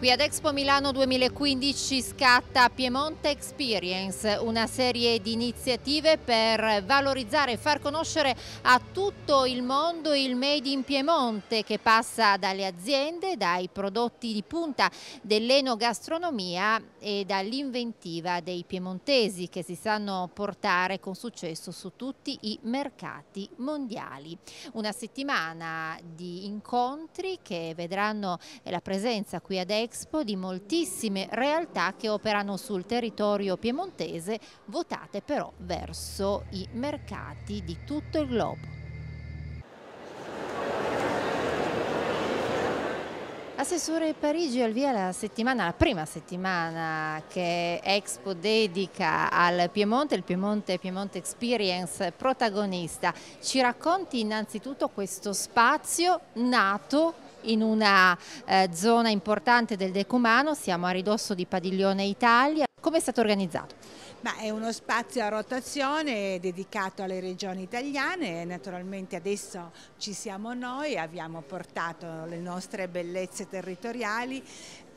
Qui ad Expo Milano 2015 scatta Piemonte Experience, una serie di iniziative per valorizzare e far conoscere a tutto il mondo il Made in Piemonte che passa dalle aziende, dai prodotti di punta dell'enogastronomia e dall'inventiva dei piemontesi che si sanno portare con successo su tutti i mercati mondiali. Una settimana di incontri che vedranno la presenza qui ad Expo Expo di moltissime realtà che operano sul territorio piemontese, votate però verso i mercati di tutto il globo. Assessore Parigi al via la settimana, la prima settimana che Expo dedica al Piemonte, il Piemonte Piemonte Experience protagonista. Ci racconti innanzitutto questo spazio nato in una eh, zona importante del Decumano, siamo a ridosso di Padiglione Italia. Come è stato organizzato? Ma è uno spazio a rotazione dedicato alle regioni italiane e naturalmente adesso ci siamo noi, abbiamo portato le nostre bellezze territoriali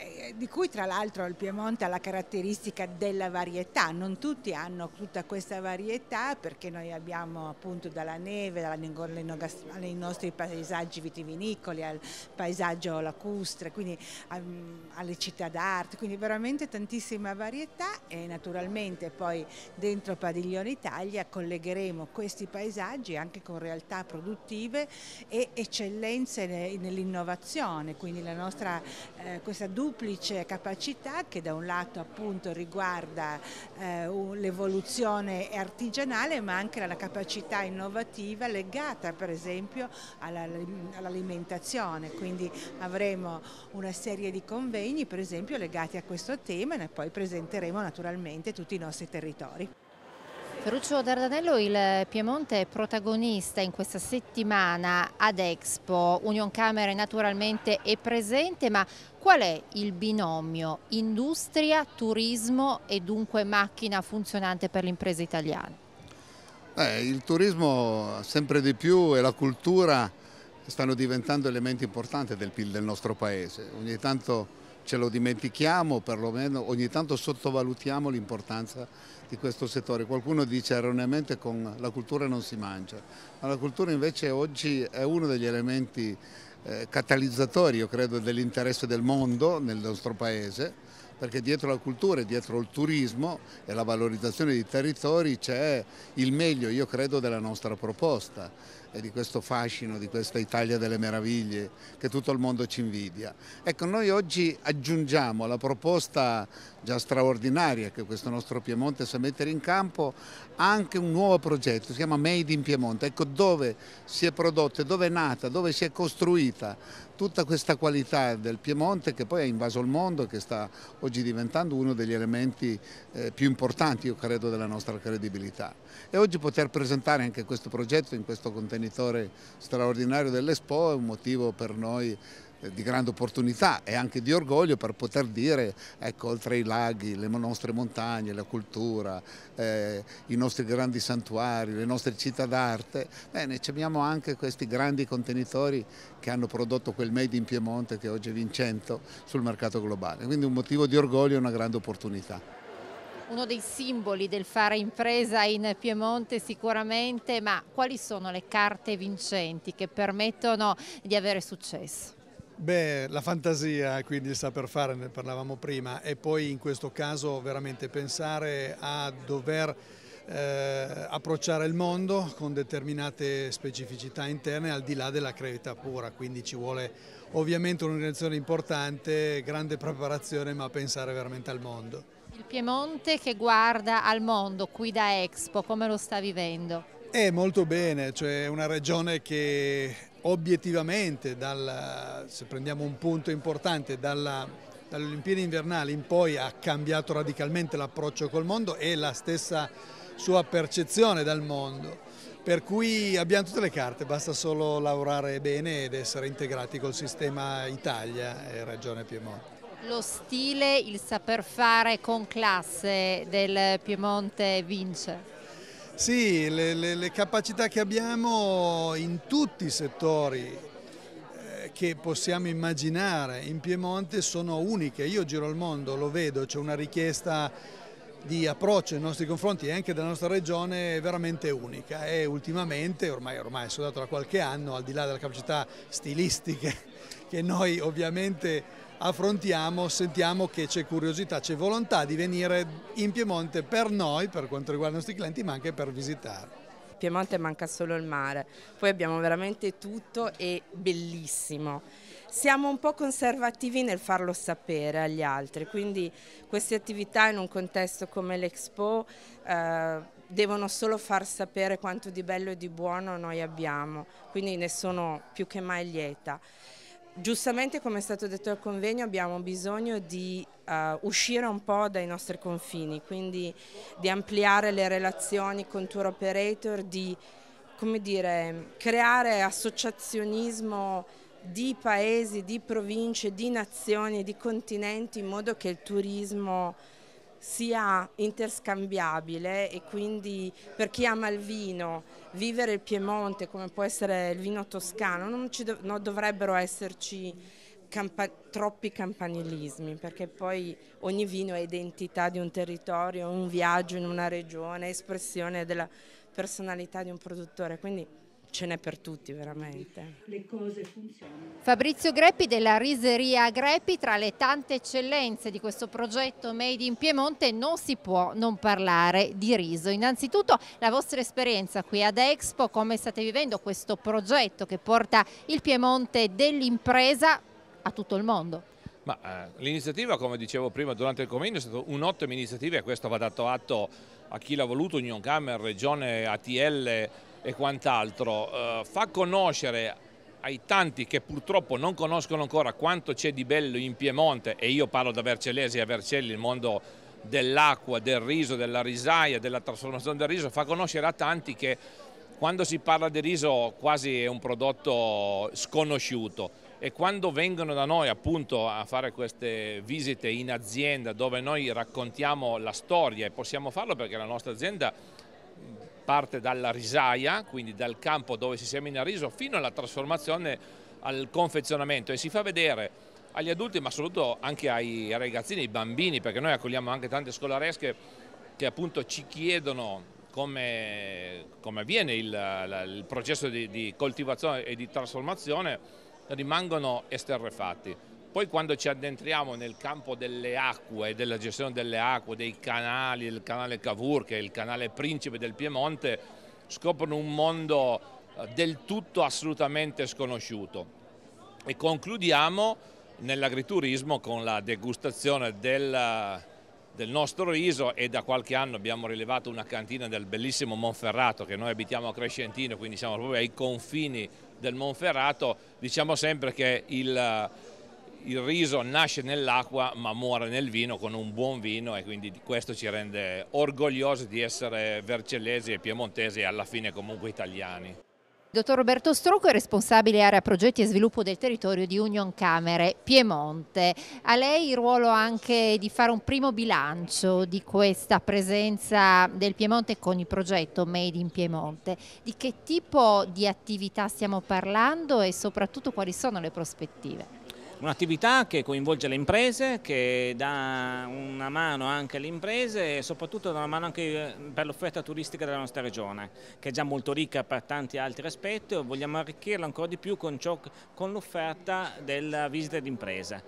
eh, di cui tra l'altro il Piemonte ha la caratteristica della varietà, non tutti hanno tutta questa varietà perché noi abbiamo appunto dalla neve, dai nostri paesaggi vitivinicoli, al paesaggio lacustre, quindi alle città d'arte, quindi veramente tantissima varietà e naturalmente poi dentro Padiglione Italia collegheremo questi paesaggi anche con realtà produttive e eccellenze nell'innovazione, quindi la nostra, eh, questa dura duplice capacità che da un lato appunto riguarda eh, l'evoluzione artigianale ma anche la capacità innovativa legata per esempio all'alimentazione, quindi avremo una serie di convegni per esempio legati a questo tema e poi presenteremo naturalmente tutti i nostri territori. Ferruccio Dardanello, il Piemonte è protagonista in questa settimana ad Expo, Union Camere naturalmente è presente, ma qual è il binomio industria, turismo e dunque macchina funzionante per le imprese italiane? Eh, il turismo sempre di più e la cultura stanno diventando elementi importanti del PIL del nostro paese, ogni tanto ce lo dimentichiamo, perlomeno ogni tanto sottovalutiamo l'importanza di questo settore. Qualcuno dice erroneamente che la cultura non si mangia, ma la cultura invece oggi è uno degli elementi eh, catalizzatori, io credo, dell'interesse del mondo nel nostro paese, perché dietro la cultura, e dietro il turismo e la valorizzazione dei territori c'è il meglio, io credo, della nostra proposta e di questo fascino, di questa Italia delle meraviglie che tutto il mondo ci invidia. Ecco, noi oggi aggiungiamo alla proposta già straordinaria che questo nostro Piemonte sa mettere in campo anche un nuovo progetto, si chiama Made in Piemonte, ecco dove si è prodotta, dove è nata, dove si è costruita tutta questa qualità del Piemonte che poi ha invaso il mondo e che sta oggi diventando uno degli elementi eh, più importanti, io credo, della nostra credibilità e oggi poter presentare anche questo progetto in questo contenitore straordinario dell'Expo è un motivo per noi eh, di grande opportunità e anche di orgoglio per poter dire ecco oltre ai laghi, le nostre montagne, la cultura, eh, i nostri grandi santuari, le nostre città d'arte, bene abbiamo anche questi grandi contenitori che hanno prodotto quel made in Piemonte che oggi è vincente sul mercato globale, quindi un motivo di orgoglio e una grande opportunità uno dei simboli del fare impresa in Piemonte sicuramente, ma quali sono le carte vincenti che permettono di avere successo? Beh, la fantasia, quindi il saper fare, ne parlavamo prima, e poi in questo caso veramente pensare a dover eh, approcciare il mondo con determinate specificità interne al di là della creatività pura, quindi ci vuole ovviamente un'organizzazione importante, grande preparazione, ma pensare veramente al mondo. Il Piemonte che guarda al mondo qui da Expo, come lo sta vivendo? Eh, molto bene, cioè una regione che obiettivamente, dalla, se prendiamo un punto importante, dalla, dalle Olimpiadi invernali in poi ha cambiato radicalmente l'approccio col mondo e la stessa sua percezione dal mondo. Per cui abbiamo tutte le carte, basta solo lavorare bene ed essere integrati col sistema Italia e Regione Piemonte lo stile, il saper fare con classe del Piemonte vince? Sì, le, le, le capacità che abbiamo in tutti i settori eh, che possiamo immaginare in Piemonte sono uniche. Io giro il mondo, lo vedo, c'è una richiesta di approccio nei nostri confronti e anche della nostra regione veramente unica e ultimamente, ormai, ormai sono dato da qualche anno, al di là delle capacità stilistiche che noi ovviamente affrontiamo, sentiamo che c'è curiosità, c'è volontà di venire in Piemonte per noi, per quanto riguarda i nostri clienti, ma anche per visitare. Piemonte manca solo il mare, poi abbiamo veramente tutto e bellissimo. Siamo un po' conservativi nel farlo sapere agli altri, quindi queste attività in un contesto come l'Expo eh, devono solo far sapere quanto di bello e di buono noi abbiamo, quindi ne sono più che mai lieta. Giustamente, come è stato detto al convegno, abbiamo bisogno di uh, uscire un po' dai nostri confini, quindi di ampliare le relazioni con tour operator, di dire, creare associazionismo di paesi, di province, di nazioni, di continenti in modo che il turismo sia interscambiabile e quindi per chi ama il vino, vivere il Piemonte come può essere il vino toscano, non, dov non dovrebbero esserci campa troppi campanilismi perché poi ogni vino è identità di un territorio, un viaggio in una regione, espressione della personalità di un produttore. Quindi ce n'è per tutti veramente. Le cose funzionano. Fabrizio Greppi della Riseria Greppi, tra le tante eccellenze di questo progetto Made in Piemonte non si può non parlare di riso. Innanzitutto la vostra esperienza qui ad Expo, come state vivendo questo progetto che porta il Piemonte dell'impresa a tutto il mondo? Eh, l'iniziativa, come dicevo prima durante il convegno, è stata un'ottima iniziativa e questo va dato atto a chi l'ha voluto, Union Camera, Regione, ATL, e quant'altro, eh, fa conoscere ai tanti che purtroppo non conoscono ancora quanto c'è di bello in Piemonte, e io parlo da Vercellesi a Vercelli, il mondo dell'acqua, del riso, della risaia, della trasformazione del riso, fa conoscere a tanti che quando si parla di riso quasi è un prodotto sconosciuto e quando vengono da noi appunto a fare queste visite in azienda dove noi raccontiamo la storia e possiamo farlo perché la nostra azienda parte dalla risaia, quindi dal campo dove si semina il riso, fino alla trasformazione al confezionamento e si fa vedere agli adulti ma soprattutto anche ai ragazzini, ai bambini, perché noi accogliamo anche tante scolaresche che appunto ci chiedono come, come avviene il, il processo di, di coltivazione e di trasformazione, rimangono esterrefatti. Poi quando ci addentriamo nel campo delle acque, della gestione delle acque, dei canali, del canale Cavour che è il canale principe del Piemonte, scoprono un mondo eh, del tutto assolutamente sconosciuto. E concludiamo nell'agriturismo con la degustazione del, del nostro riso e da qualche anno abbiamo rilevato una cantina del bellissimo Monferrato che noi abitiamo a Crescentino, quindi siamo proprio ai confini del Monferrato. Diciamo sempre che il il riso nasce nell'acqua ma muore nel vino con un buon vino e quindi questo ci rende orgogliosi di essere vercellesi e piemontesi e alla fine comunque italiani. Dottor Roberto Stroco è responsabile area progetti e sviluppo del territorio di Union Camere Piemonte. A lei il ruolo anche di fare un primo bilancio di questa presenza del Piemonte con il progetto Made in Piemonte. Di che tipo di attività stiamo parlando e soprattutto quali sono le prospettive? Un'attività che coinvolge le imprese, che dà una mano anche alle imprese e soprattutto dà una mano anche eh, per l'offerta turistica della nostra regione, che è già molto ricca per tanti altri aspetti e vogliamo arricchirla ancora di più con, con l'offerta della visita d'impresa.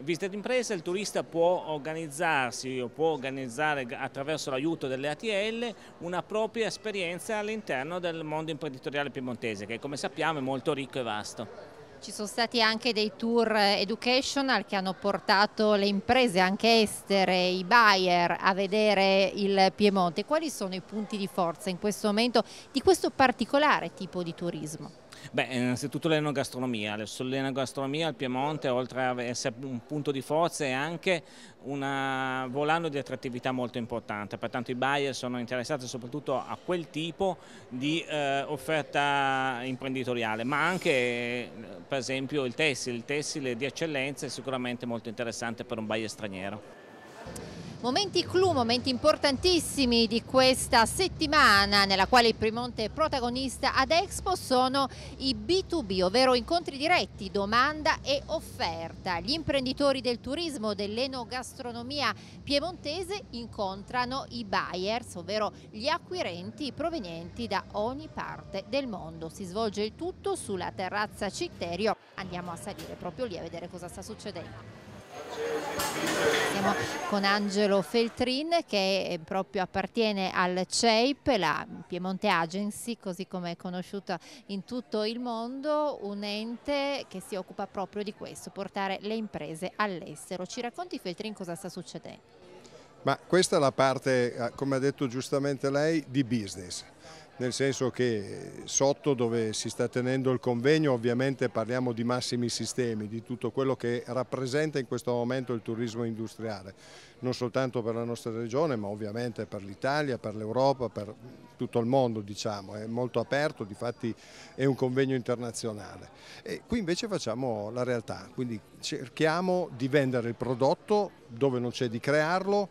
Visita d'impresa il turista può organizzarsi o può organizzare attraverso l'aiuto delle ATL una propria esperienza all'interno del mondo imprenditoriale piemontese che come sappiamo è molto ricco e vasto. Ci sono stati anche dei tour educational che hanno portato le imprese anche estere, i buyer a vedere il Piemonte. Quali sono i punti di forza in questo momento di questo particolare tipo di turismo? Beh, innanzitutto l'enogastronomia. L'enogastronomia al Piemonte, oltre a essere un punto di forza, è anche un volano di attrattività molto importante, pertanto i buyer sono interessati soprattutto a quel tipo di eh, offerta imprenditoriale, ma anche per esempio il tessile, il tessile di eccellenza è sicuramente molto interessante per un buyer straniero. Momenti clou, momenti importantissimi di questa settimana nella quale il Piemonte è protagonista ad Expo sono i B2B, ovvero incontri diretti, domanda e offerta. Gli imprenditori del turismo, dell'enogastronomia piemontese incontrano i buyers, ovvero gli acquirenti provenienti da ogni parte del mondo. Si svolge il tutto sulla terrazza Citterio. Andiamo a salire proprio lì a vedere cosa sta succedendo. Siamo con Angelo Feltrin che proprio appartiene al CEIP, la Piemonte Agency, così come è conosciuta in tutto il mondo, un ente che si occupa proprio di questo, portare le imprese all'estero. Ci racconti Feltrin cosa sta succedendo? Ma questa è la parte, eh, come ha detto giustamente lei, di business nel senso che sotto dove si sta tenendo il convegno ovviamente parliamo di massimi sistemi, di tutto quello che rappresenta in questo momento il turismo industriale, non soltanto per la nostra regione ma ovviamente per l'Italia, per l'Europa, per tutto il mondo diciamo, è molto aperto, difatti è un convegno internazionale. E qui invece facciamo la realtà, quindi cerchiamo di vendere il prodotto dove non c'è di crearlo,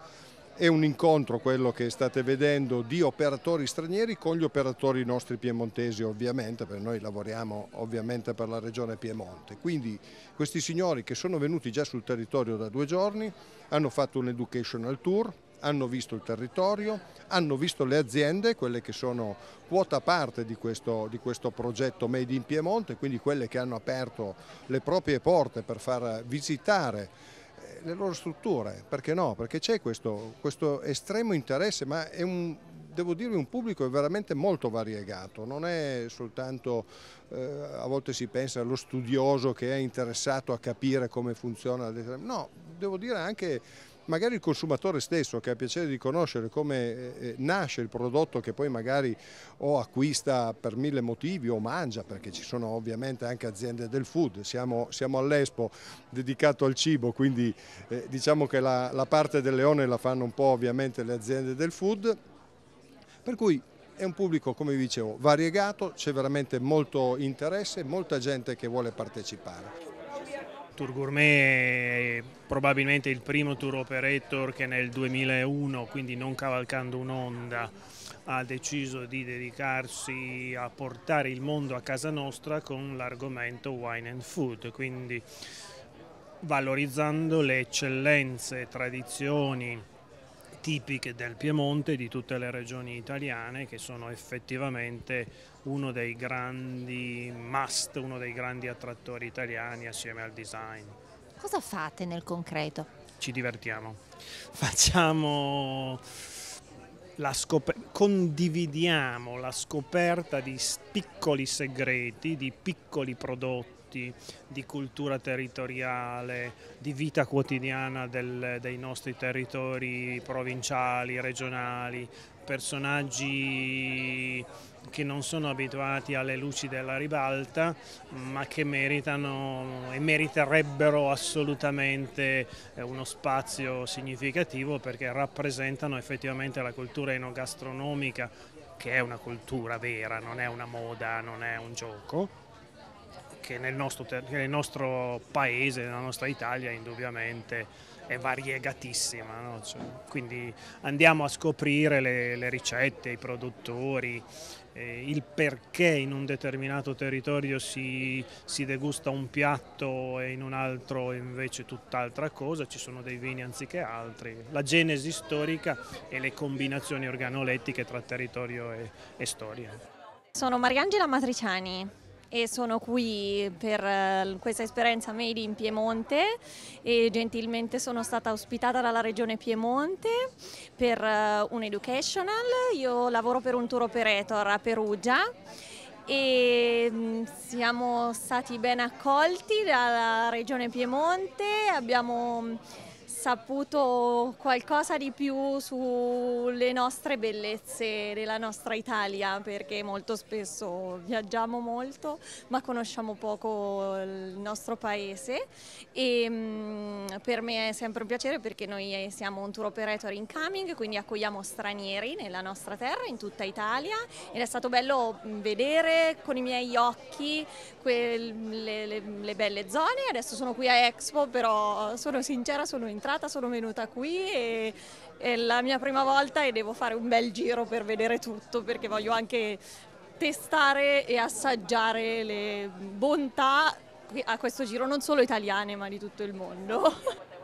è un incontro quello che state vedendo di operatori stranieri con gli operatori nostri piemontesi ovviamente, perché noi lavoriamo ovviamente per la regione Piemonte. Quindi questi signori che sono venuti già sul territorio da due giorni hanno fatto un educational tour, hanno visto il territorio, hanno visto le aziende, quelle che sono quota parte di questo, di questo, progetto Made in Piemonte, quindi quelle che hanno aperto le proprie porte per far visitare le loro strutture, perché no? Perché c'è questo, questo, estremo interesse, ma è un, devo dirvi un pubblico veramente molto variegato, non è soltanto, eh, a volte si pensa allo studioso che è interessato a capire come funziona, no, devo dire anche magari il consumatore stesso che ha piacere di conoscere come eh, eh, nasce il prodotto che poi magari o acquista per mille motivi o mangia, perché ci sono ovviamente anche aziende del food, siamo, siamo all'Expo dedicato al cibo, quindi eh, diciamo che la, la parte del leone la fanno un po' ovviamente le aziende del food, per cui è un pubblico, come vi dicevo, variegato, c'è veramente molto interesse, molta gente che vuole partecipare. Tour Gourmet è probabilmente il primo tour operator che nel 2001, quindi non cavalcando un'onda, ha deciso di dedicarsi a portare il mondo a casa nostra con l'argomento wine and food, quindi valorizzando le eccellenze, tradizioni, tipiche del Piemonte e di tutte le regioni italiane che sono effettivamente uno dei grandi must, uno dei grandi attrattori italiani assieme al design. Cosa fate nel concreto? Ci divertiamo, facciamo la scoperta, condividiamo la scoperta di piccoli segreti, di piccoli prodotti contenuti di cultura territoriale, di vita quotidiana del, dei nostri territori provinciali, regionali, personaggi che non sono abituati alle luci della ribalta ma che meritano e meriterebbero assolutamente eh, uno spazio significativo perché rappresentano effettivamente la cultura enogastronomica che è una cultura vera, non è una moda, non è un gioco che nel nostro, che nel nostro paese, nella nostra Italia indubbiamente è variegatissima, no? cioè, quindi andiamo a scoprire le, le ricette, i produttori, eh, il perché in un determinato territorio si, si, degusta un piatto e in un altro invece tutt'altra cosa, ci sono dei vini anziché altri, la genesi storica e le combinazioni organolettiche tra territorio e, e storia. Sono Mariangela Matriciani, e sono qui per eh, questa esperienza Made in Piemonte e gentilmente sono stata ospitata dalla Regione Piemonte per eh, un educational. Io lavoro per un tour operator a Perugia e mm, siamo stati ben accolti dalla Regione Piemonte, abbiamo mm, saputo qualcosa di più sulle nostre bellezze della nostra Italia, perché molto spesso viaggiamo molto, ma conosciamo poco il nostro paese e mm, per me è sempre un piacere perché noi eh, siamo un tour operator incoming, quindi accogliamo stranieri nella nostra terra, in tutta Italia ed è stato bello mm, vedere con i miei occhi quelle, le, le belle zone, adesso sono qui a Expo però sono sincera sono entrata puntata, sono venuta qui e è la mia prima volta e devo fare un bel giro per vedere tutto perché voglio anche testare e assaggiare le bontà a questo giro non solo italiane ma di tutto il mondo.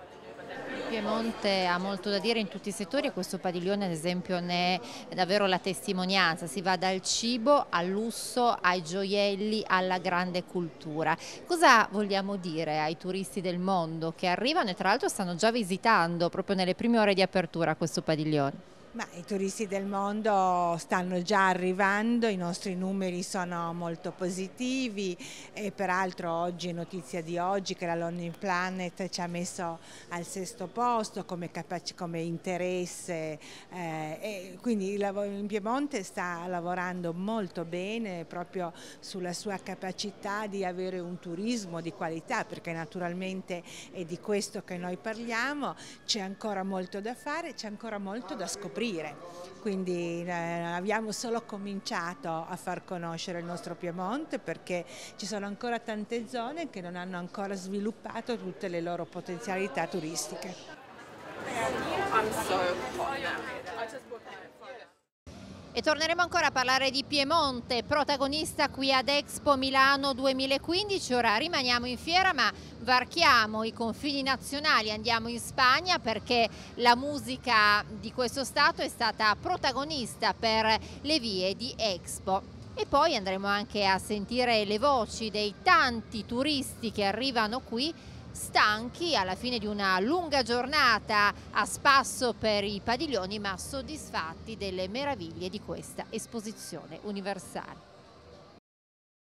Piemonte ha molto da dire in tutti i settori e questo padiglione ad esempio ne è davvero la testimonianza, si va dal cibo al lusso, ai gioielli, alla grande cultura. Cosa vogliamo dire ai turisti del mondo che arrivano e tra l'altro stanno già visitando proprio nelle prime ore di apertura questo padiglione? Ma I turisti del mondo stanno già arrivando, i nostri numeri sono molto positivi e peraltro oggi è notizia di oggi che la Lonely Planet ci ha messo al sesto posto come, come interesse, eh, quindi il Piemonte sta lavorando molto bene proprio sulla sua capacità di avere un turismo di qualità perché naturalmente è di questo che noi parliamo, c'è ancora molto da fare, c'è ancora molto da scoprire scoprire. Quindi eh, abbiamo solo cominciato a far conoscere il nostro Piemonte perché ci sono ancora tante zone che non hanno ancora sviluppato tutte le loro potenzialità turistiche. E torneremo ancora a parlare di Piemonte, protagonista qui ad Expo Milano 2015. Ora rimaniamo in fiera ma varchiamo i confini nazionali, andiamo in Spagna perché la musica di questo stato è stata protagonista per le vie di Expo. E poi andremo anche a sentire le voci dei tanti turisti che arrivano qui stanchi alla fine di una lunga giornata a spasso per i padiglioni ma soddisfatti delle meraviglie di questa esposizione universale.